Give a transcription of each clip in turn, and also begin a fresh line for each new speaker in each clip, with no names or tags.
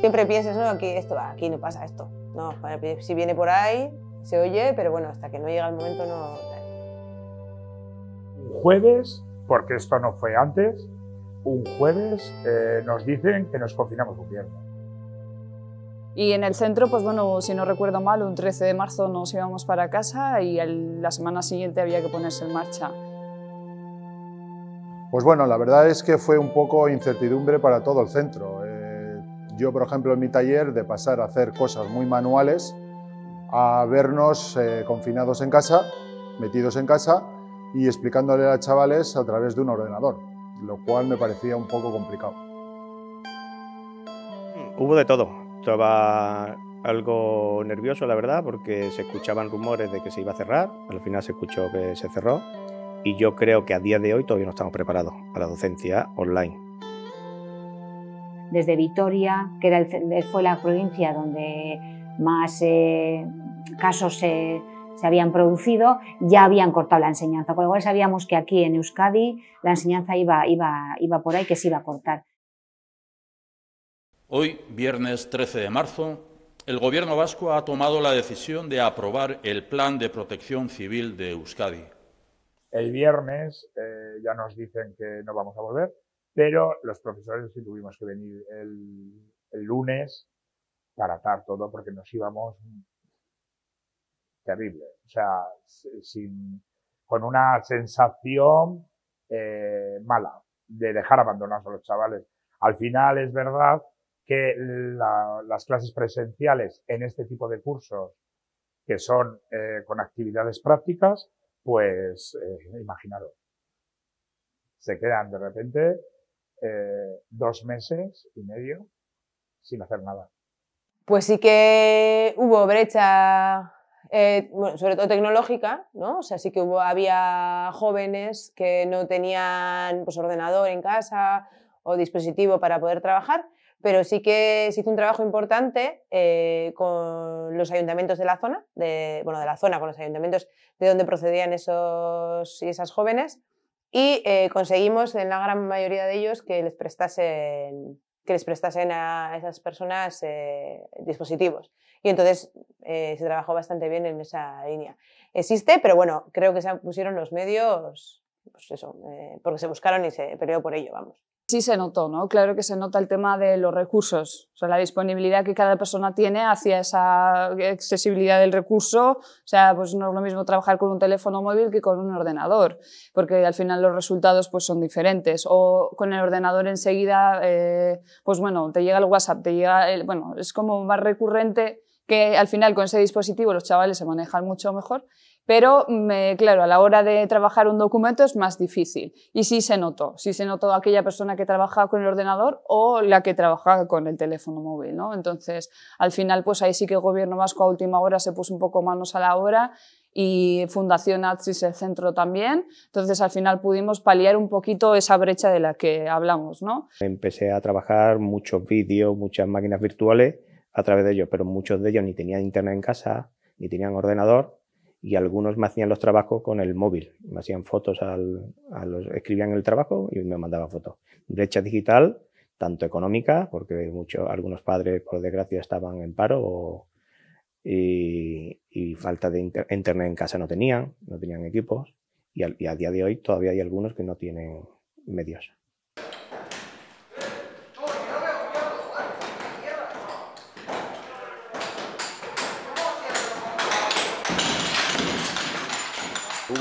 Siempre piensas, no, aquí, esto, no pasa esto. No, si viene por ahí, se oye, pero bueno, hasta que no llega el momento no...
Un Jueves, porque esto no fue antes, un jueves eh, nos dicen que nos confinamos un viernes.
Y en el centro, pues bueno, si no recuerdo mal, un 13 de marzo nos íbamos para casa y la semana siguiente había que ponerse en marcha.
Pues bueno, la verdad es que fue un poco incertidumbre para todo el centro. Yo, por ejemplo, en mi taller, de pasar a hacer cosas muy manuales a vernos eh, confinados en casa, metidos en casa y explicándole a chavales a través de un ordenador, lo cual me parecía un poco complicado.
Mm, hubo de todo. Estaba algo nervioso, la verdad, porque se escuchaban rumores de que se iba a cerrar. Al final se escuchó que se cerró. Y yo creo que a día de hoy todavía no estamos preparados para la docencia online
desde Vitoria, que eh, fue la provincia donde más eh, casos se, habían producido, ya habían cortado la enseñanza, con lo cual sabíamos que aquí en Euskadi la enseñanza iba, por ahí, que se iba a cortar.
Hoy, viernes
13 de marzo, el Gobierno vasco ha tomado la decisión de aprobar el Plan de Protección Civil de Euskadi.
El viernes eh, ya nos dicen que no vamos a volver, pero los profesores sí tuvimos que venir el, lunes para atar todo porque nos íbamos terrible. O sea, sin, con una sensación eh, mala de dejar abandonados a los chavales. Al final es verdad que las clases presenciales en este tipo de cursos que son eh, con actividades prácticas, pues eh, imaginaros, se quedan de repente eh, dos meses y medio sin hacer nada.
Pues sí que hubo brecha, eh, sobre todo tecnológica, ¿no? O sea, sí que hubo, había jóvenes que no tenían pues, ordenador en casa o dispositivo para poder trabajar, pero sí que se hizo un trabajo importante eh, con los ayuntamientos de la zona, bueno, de la zona, con los ayuntamientos de donde procedían esos y esas jóvenes, y eh, conseguimos en la gran mayoría de ellos que les prestasen que les prestasen a esas personas eh, dispositivos. Y entonces eh, se trabajó bastante bien en esa línea. Existe, pero bueno, creo que se pusieron los medios, pues eso, porque se buscaron y se
peleó por ello, vamos. Sí se notó, ¿no? Claro que se nota el tema de los recursos, sea, la disponibilidad que cada persona tiene hacia esa accesibilidad del recurso, o sea, pues no es lo mismo trabajar con un teléfono móvil que con un ordenador, porque al final los resultados pues son diferentes, o con el ordenador enseguida, eh, pues bueno, te llega el WhatsApp, te llega, el, bueno, es como más recurrente que al final con ese dispositivo los chavales se manejan mucho mejor pero, mm, eh, claro, a la hora de trabajar un documento es más difícil. Y sí se notó, sí se notó aquella persona que trabajaba con el ordenador o la que trabajaba con el teléfono móvil, ¿no? Entonces, al final, pues ahí sí que el gobierno vasco a última hora se puso un poco manos a la obra y Fundación Atsis el centro también. Entonces, al final pudimos paliar un poquito esa brecha de la que hablamos, ¿no?
Empecé a trabajar muchos vídeos, muchas máquinas virtuales a través de ellos, pero muchos de ellos ni tenían internet en casa, ni tenían ordenador y algunos me hacían los trabajos con el móvil, me hacían fotos, al, escribían el trabajo y me mandaban fotos. Brecha digital, tanto económica, porque muchos, algunos padres, por desgracia, estaban en paro y, falta de internet en casa no tenían, no tenían equipos y, y a día de hoy todavía hay algunos que no tienen medios.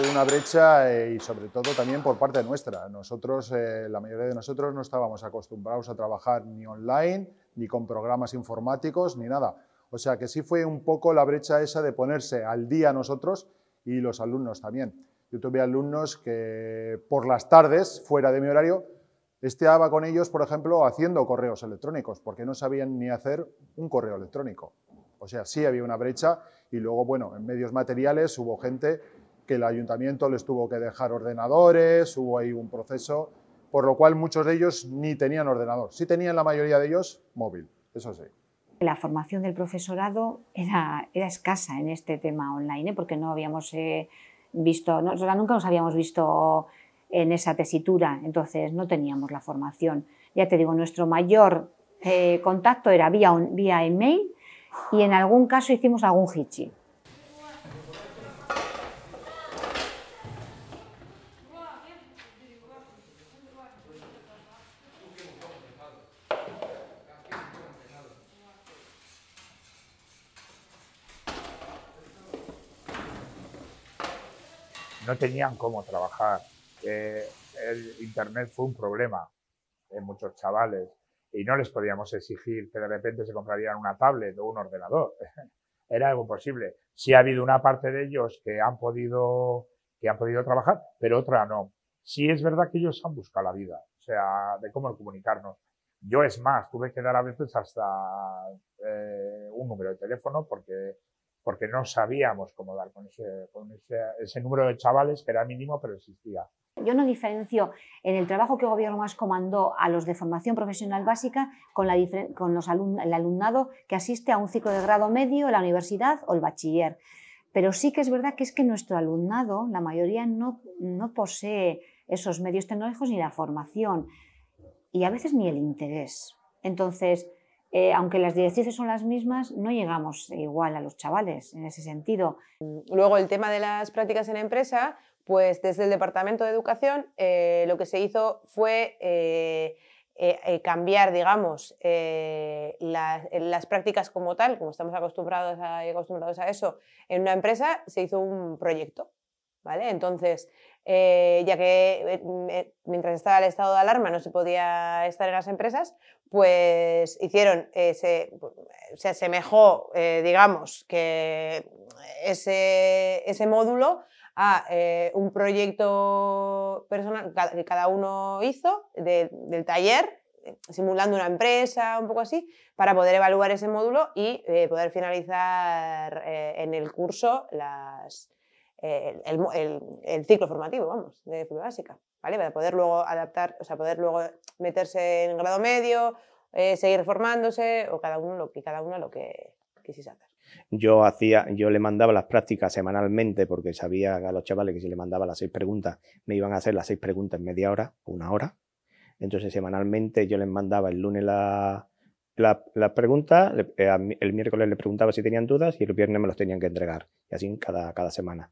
hubo una brecha eh, y sobre todo también por parte nuestra. Nosotros, eh, la mayoría de nosotros no estábamos acostumbrados a trabajar ni online, ni con programas informáticos, ni nada. O sea que sí fue un poco la brecha esa de ponerse al día nosotros y los alumnos también. Yo tuve alumnos que por las tardes, fuera de mi horario, esteaba con ellos, por ejemplo, haciendo correos electrónicos, porque no sabían ni hacer un correo electrónico. O sea, sí había una brecha y luego, bueno, en medios materiales hubo gente que el ayuntamiento les tuvo que dejar ordenadores, hubo ahí un proceso, por lo cual muchos de ellos ni tenían ordenador. Sí tenían la mayoría de ellos móvil, eso sí.
La formación del profesorado era, escasa en este tema online, ¿eh? porque no habíamos eh, visto, nunca nos habíamos visto en esa tesitura, entonces no teníamos la formación. Ya te digo, nuestro mayor eh, contacto era vía, vía email y en algún caso hicimos algún hitching.
no tenían cómo trabajar. Eh, el Internet fue un problema en muchos chavales y no les podíamos exigir que de repente se comprarían una tablet o un ordenador. Era algo posible. Sí ha habido una parte de ellos que han podido, que han podido trabajar, pero otra no. Sí es verdad que ellos han buscado la vida, o sea, de cómo comunicarnos. Yo es más, tuve que dar a veces hasta eh, un número de teléfono porque porque no sabíamos cómo dar con ese, número de chavales, que era mínimo, pero existía.
Yo no diferencio en el trabajo que Gobierno Más comandó a los de formación profesional básica con, con los el alumnado que asiste a un ciclo de grado medio, la universidad o el bachiller. Pero sí que es verdad que es que nuestro alumnado, la mayoría, no, no posee esos medios tecnológicos ni la formación y a veces ni el interés. Entonces, eh, aunque las directrices
son las mismas, no llegamos igual a los chavales en ese sentido. Mm, luego, el tema de las prácticas en empresa, pues desde el Departamento de Educación eh, lo que se hizo fue eh, cambiar, digamos, las, prácticas como tal, como estamos acostumbrados acostumbrados a eso, en una empresa se hizo un proyecto entonces, eh, ya que eh, mm, eh, mientras estaba el estado de alarma no se podía estar en las empresas, pues hicieron, se, asemejó, digamos, que ese, módulo a un proyecto personal que cada uno hizo del taller simulando una empresa, un poco así, para poder evaluar ese módulo y poder finalizar en el curso las, el, ciclo formativo, vamos, de básica, ¿vale? Para poder luego adaptar, o sea, poder luego meterse en grado medio, eh, seguir formándose, o cada uno lo que cada uno lo que quisiese hacer.
Yo hacía, yo le mandaba las prácticas semanalmente porque sabía a los chavales que si le mandaba las seis preguntas, me iban a hacer las seis preguntas en media hora, una hora. Entonces, semanalmente yo les mandaba el lunes las preguntas, eh, el miércoles le preguntaba si tenían dudas y el viernes me los tenían que entregar, y así cada, cada semana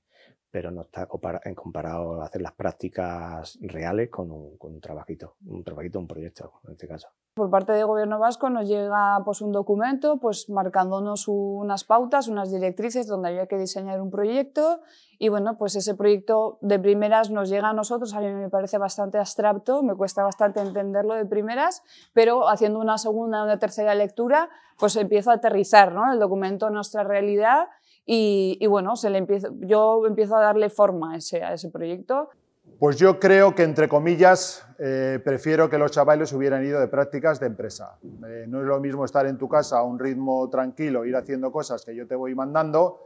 pero no está en comparado a hacer las prácticas reales con un, con trabajito, un trabajito, un proyecto en este caso.
Por parte del Gobierno Vasco nos llega pues, un documento pues, marcándonos unas pautas, unas directrices donde había que diseñar un proyecto y bueno, pues ese proyecto de primeras nos llega a nosotros, a mí me parece bastante abstracto, me cuesta bastante entenderlo de primeras, pero haciendo una segunda, o una tercera lectura, pues empiezo a aterrizar ¿no? el documento a nuestra realidad y, bueno, se le empiezo, yo empiezo a darle forma a ese, a ese proyecto.
Pues yo creo que, entre comillas, eh, prefiero que los chavales hubieran ido de prácticas de empresa. Eh, no es lo mismo estar en tu casa a un ritmo tranquilo, ir haciendo cosas que yo te voy mandando,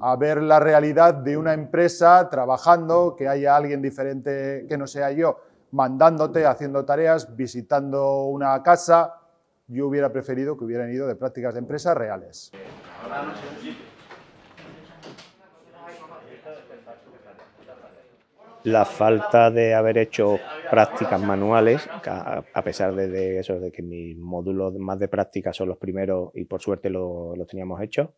a ver la realidad de una empresa trabajando, que haya alguien diferente que no sea yo, mandándote, haciendo tareas, visitando una casa. Yo hubiera preferido que hubieran ido de prácticas de empresa reales.
la falta de haber hecho prácticas manuales, a pesar de, eso, de que mis módulos más de prácticas son los primeros y por suerte los lo teníamos hechos,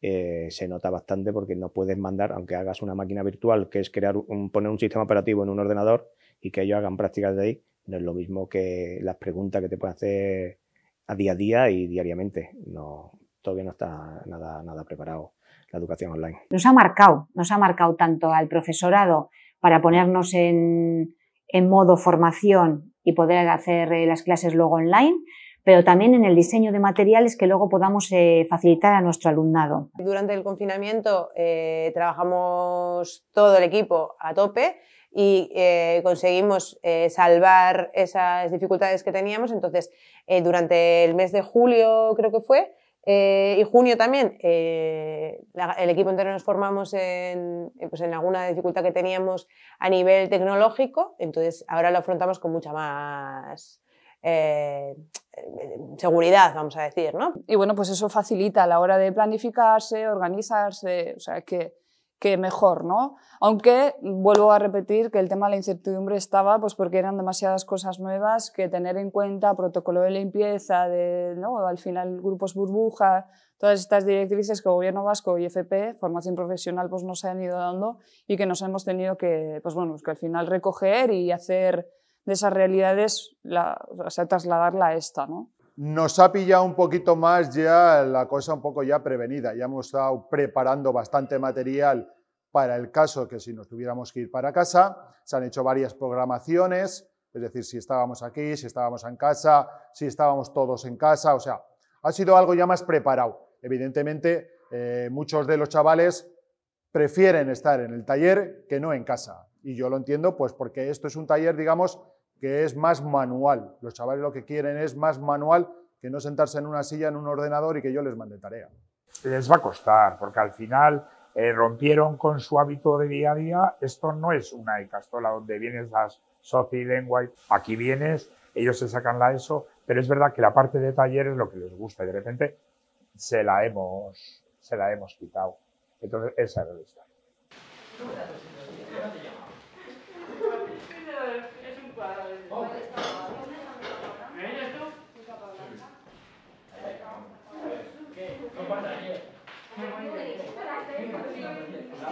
eh, se nota bastante porque no puedes mandar, aunque hagas una máquina virtual, que es crear un, poner un sistema operativo en un ordenador y que ellos hagan prácticas de ahí, no es lo mismo que las preguntas que te pueden hacer a día a día y diariamente. No, todavía no está nada, nada preparado la educación online.
Nos ha marcado, nos ha marcado tanto al profesorado para ponernos en, modo formación y poder hacer eh, las clases luego online, pero también en el diseño de materiales que luego podamos eh, facilitar a nuestro alumnado.
Durante el confinamiento eh, trabajamos todo el equipo a tope y conseguimos salvar esas dificultades que teníamos. Entonces, durante el mes de julio creo que fue, eh, y junio también, eh, el equipo entero nos formamos eh, pues en, alguna dificultad que teníamos a nivel tecnológico, entonces ahora lo afrontamos con mucha más seguridad, vamos a decir,
Y bueno, pues eso facilita a la hora de planificarse, organizarse, o sea, que que mejor, ¿no? Aunque vuelvo a repetir que el tema de la incertidumbre estaba pues porque eran demasiadas cosas nuevas que tener en cuenta, protocolo de limpieza, de, ¿no? al final grupos burbuja, todas estas directrices que el Gobierno Vasco y FP, formación profesional, pues nos han ido dando y que nos hemos tenido que, pues bueno, que al final recoger y hacer de esas realidades, la, o sea, trasladarla a esta, ¿no?
nos ha pillado un poquito más ya la cosa un poco ya prevenida. Ya hemos estado preparando bastante material para el caso que si nos tuviéramos que ir para casa. Se han hecho varias programaciones, es decir, si estábamos aquí, si estábamos en casa, si estábamos todos en casa, o sea, ha sido algo ya más preparado. Evidentemente, eh, muchos de los chavales prefieren estar en el taller que no en casa. Y yo lo entiendo, pues porque esto es un taller, digamos, que es más manual. Los chavales lo que quieren es más manual que no sentarse en una silla, en un ordenador
y que yo les mande tarea. Les va a costar, porque al final eh, rompieron con su hábito de día a día. Esto no es una castola donde vienes a Soci y aquí vienes, ellos se sacan la ESO, pero es verdad que la parte de taller es lo que les gusta y de repente se la hemos, se la hemos quitado. Entonces, esa es la historia.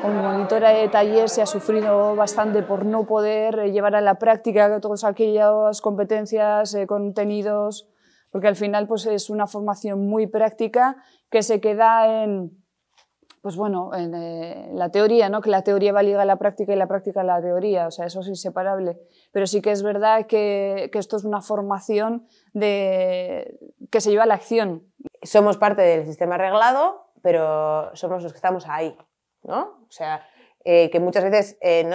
como monitora de taller se ha sufrido bastante por no poder eh, llevar a la práctica todas aquellas competencias, eh, contenidos, porque al final pues, es una formación muy práctica que se queda en, pues bueno, en eh, la teoría, ¿no? que la teoría va ligada a la práctica y la práctica a la teoría, o sea, eso es inseparable. Pero sí que es verdad que, que esto es una formación de, que se lleva a la acción. Somos
parte del sistema arreglado, pero somos los que estamos ahí. O sea, eh, que muchas veces eh,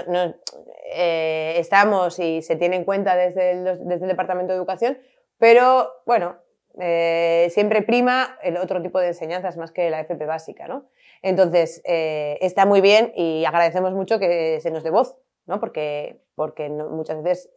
eh, estamos y se tiene en cuenta desde el, Departamento de Educación, pero bueno, siempre prima el otro tipo de enseñanzas más que la FP básica, ¿no? Entonces, está muy bien y agradecemos mucho que se nos dé voz, ¿no? Porque, porque muchas veces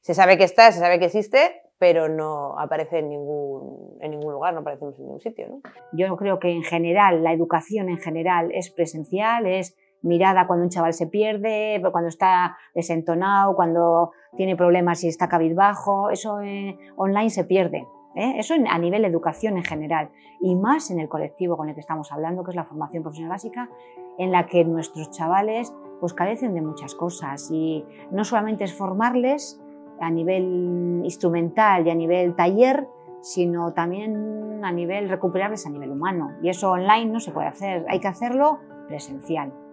se sabe que está, se sabe que existe, pero no aparece en ningún, en ningún lugar, no aparecemos en ningún sitio. ¿no? Yo creo que en
general, la educación en general es presencial, es mirada cuando un chaval se pierde, cuando está desentonado, cuando tiene problemas y está cabizbajo, eso eh, online se pierde. ¿eh? Eso a nivel educación en general y más en el colectivo con el que estamos hablando, que es la formación profesional básica, en la que nuestros chavales pues carecen de muchas cosas y no solamente es formarles, a nivel instrumental y a nivel taller, sino también a nivel recuperables a nivel humano. Y eso online no se puede hacer, hay que hacerlo presencial.